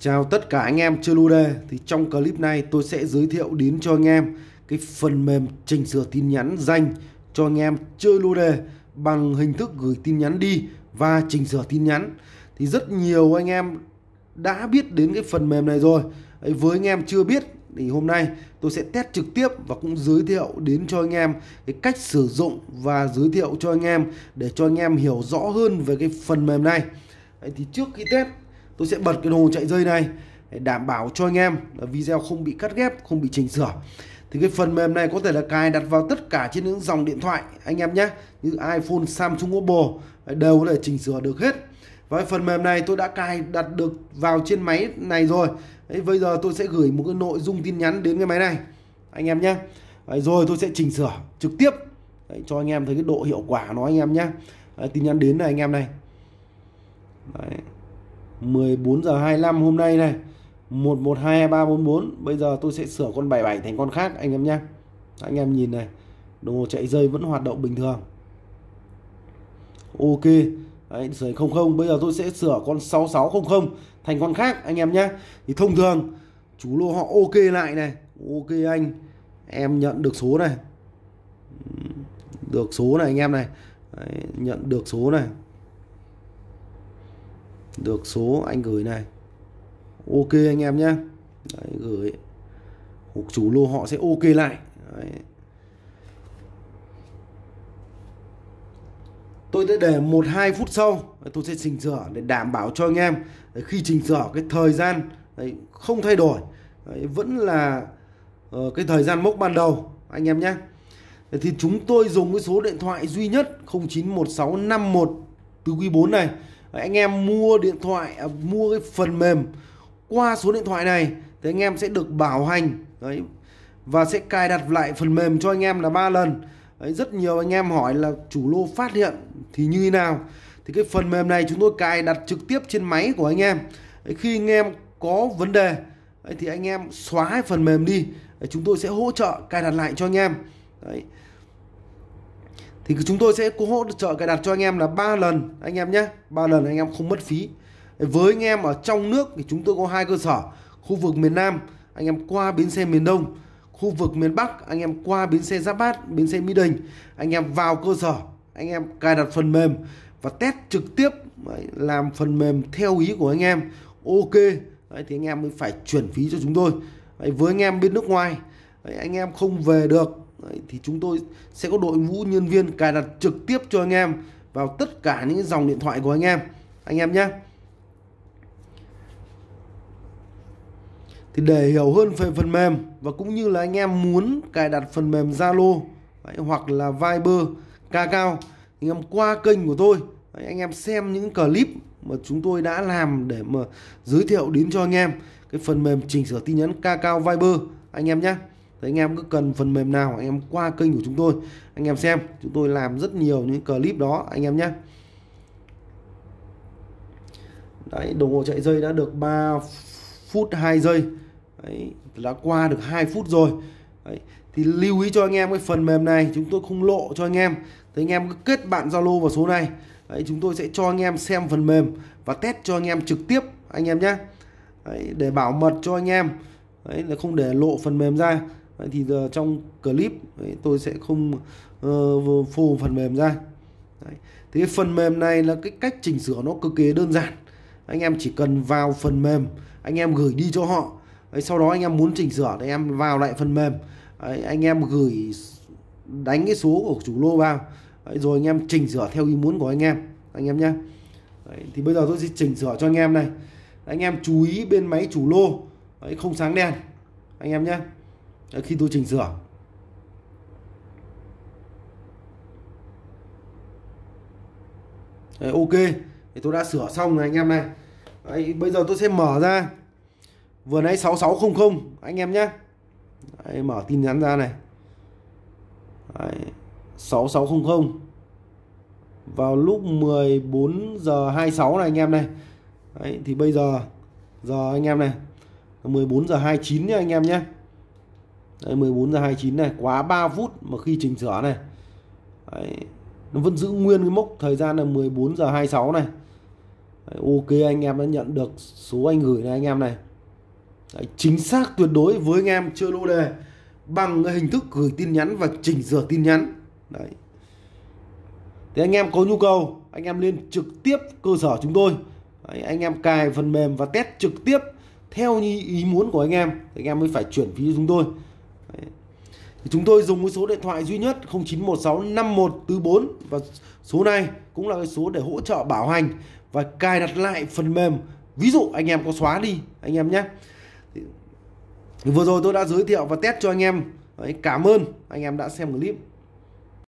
Chào tất cả anh em chơi đề. Thì trong clip này tôi sẽ giới thiệu đến cho anh em Cái phần mềm chỉnh sửa tin nhắn dành cho anh em chơi lô đề Bằng hình thức gửi tin nhắn đi và chỉnh sửa tin nhắn Thì rất nhiều anh em đã biết đến cái phần mềm này rồi Với anh em chưa biết thì hôm nay tôi sẽ test trực tiếp và cũng giới thiệu đến cho anh em cái cách sử dụng và giới thiệu cho anh em để cho anh em hiểu rõ hơn về cái phần mềm này thì trước khi test tôi sẽ bật cái đồng hồ chạy dây này để đảm bảo cho anh em là video không bị cắt ghép không bị chỉnh sửa thì cái phần mềm này có thể là cài đặt vào tất cả trên những dòng điện thoại anh em nhé như iPhone, Samsung, Oppo đều có thể chỉnh sửa được hết và cái phần mềm này tôi đã cài đặt được vào trên máy này rồi Đấy, bây giờ tôi sẽ gửi một cái nội dung tin nhắn đến cái máy này anh em nhé Đấy, rồi tôi sẽ chỉnh sửa trực tiếp Đấy, cho anh em thấy cái độ hiệu quả nó anh em nhé Đấy, tin nhắn đến này anh em này Đấy. 14 giờ 25 hôm nay này 112344 bây giờ tôi sẽ sửa con 77 thành con khác anh em nhé anh em nhìn này đồng hồ chạy dây vẫn hoạt động bình thường ok Đấy, sửa 00 bây giờ tôi sẽ sửa con 6600 thành con khác anh em nhé thì thông thường chủ lô họ ok lại này ok anh em nhận được số này được số này anh em này Đấy, nhận được số này được số anh gửi này ok anh em nhé Đấy, gửi Hộp chủ lô họ sẽ ok lại Đấy. tôi sẽ để một hai phút sau tôi sẽ chỉnh sửa để đảm bảo cho anh em khi chỉnh sửa cái thời gian không thay đổi vẫn là ờ, cái thời gian mốc ban đầu anh em nhé thì chúng tôi dùng cái số điện thoại duy nhất 091651 từ quý 4 này anh em mua điện thoại à, mua cái phần mềm qua số điện thoại này thì anh em sẽ được bảo hành đấy và sẽ cài đặt lại phần mềm cho anh em là ba lần đấy, rất nhiều anh em hỏi là chủ lô phát hiện thì như thế nào thì cái phần mềm này chúng tôi cài đặt trực tiếp trên máy của anh em đấy, khi anh em có vấn đề đấy, thì anh em xóa phần mềm đi đấy, chúng tôi sẽ hỗ trợ cài đặt lại cho anh em đấy thì chúng tôi sẽ cố hỗ trợ cài đặt cho anh em là 3 lần anh em nhé 3 lần anh em không mất phí với anh em ở trong nước thì chúng tôi có hai cơ sở khu vực miền Nam anh em qua bến xe miền Đông khu vực miền Bắc anh em qua bến xe Giáp Bát bến xe Mỹ Đình anh em vào cơ sở anh em cài đặt phần mềm và test trực tiếp làm phần mềm theo ý của anh em ok đấy, thì anh em mới phải chuyển phí cho chúng tôi đấy, với anh em bên nước ngoài đấy, anh em không về được Đấy, thì chúng tôi sẽ có đội ngũ nhân viên cài đặt trực tiếp cho anh em vào tất cả những dòng điện thoại của anh em anh em nhé thì để hiểu hơn về phần mềm và cũng như là anh em muốn cài đặt phần mềm Zalo hoặc là Viber Kakao anh em qua kênh của tôi đấy, anh em xem những clip mà chúng tôi đã làm để mà giới thiệu đến cho anh em cái phần mềm chỉnh sửa tin nhắn Kakao Viber anh em nhé thế anh em cứ cần phần mềm nào anh em qua kênh của chúng tôi anh em xem chúng tôi làm rất nhiều những clip đó anh em nhé Đấy, đồng hồ chạy dây đã được 3 phút 2 giây Đấy, đã qua được 2 phút rồi Đấy, thì lưu ý cho anh em cái phần mềm này chúng tôi không lộ cho anh em thế anh em cứ kết bạn Zalo vào số này Đấy, chúng tôi sẽ cho anh em xem phần mềm và test cho anh em trực tiếp anh em nhé để bảo mật cho anh em Đấy, là không để lộ phần mềm ra vậy thì giờ trong clip đấy, tôi sẽ không uh, ờ, phù phần mềm ra đấy. thì cái phần mềm này là cái cách chỉnh sửa nó cực kỳ đơn giản anh em chỉ cần vào phần mềm anh em gửi đi cho họ đấy, sau đó anh em muốn chỉnh sửa thì em vào lại phần mềm đấy, anh em gửi đánh cái số của chủ lô vào đấy, rồi anh em chỉnh sửa theo ý muốn của anh em anh em nhé đấy, thì bây giờ tôi sẽ chỉnh sửa cho anh em này anh em chú ý bên máy chủ lô đấy, không sáng đen anh em nhé Ờ, khi tôi chỉnh sửa Đấy, ok thì tôi đã sửa xong rồi anh em này Đấy, bây giờ tôi sẽ mở ra vừa nãy 6600 anh em nhé Đấy, mở tin nhắn ra này Đấy, 6600 vào lúc 14 giờ 26 này anh em này Đấy, thì bây giờ giờ anh em này 14 giờ 29 nhé anh em nhé Đấy, 14 giờ 29 này quá 3 phút mà khi chỉnh sửa này Đấy, nó vẫn giữ nguyên cái mốc thời gian là 14 giờ 26 này Đấy, ok anh em đã nhận được số anh gửi này anh em này Đấy, chính xác tuyệt đối với anh em chưa lô đề bằng hình thức gửi tin nhắn và chỉnh sửa tin nhắn Đấy. Thì anh em có nhu cầu anh em lên trực tiếp cơ sở chúng tôi Đấy, anh em cài phần mềm và test trực tiếp theo như ý muốn của anh em thì anh em mới phải chuyển phí cho chúng tôi Đấy. Thì chúng tôi dùng cái số điện thoại duy nhất 0916 và số này cũng là cái số để hỗ trợ bảo hành và cài đặt lại phần mềm. Ví dụ anh em có xóa đi anh em nhé. vừa rồi tôi đã giới thiệu và test cho anh em. Đấy, cảm ơn anh em đã xem clip.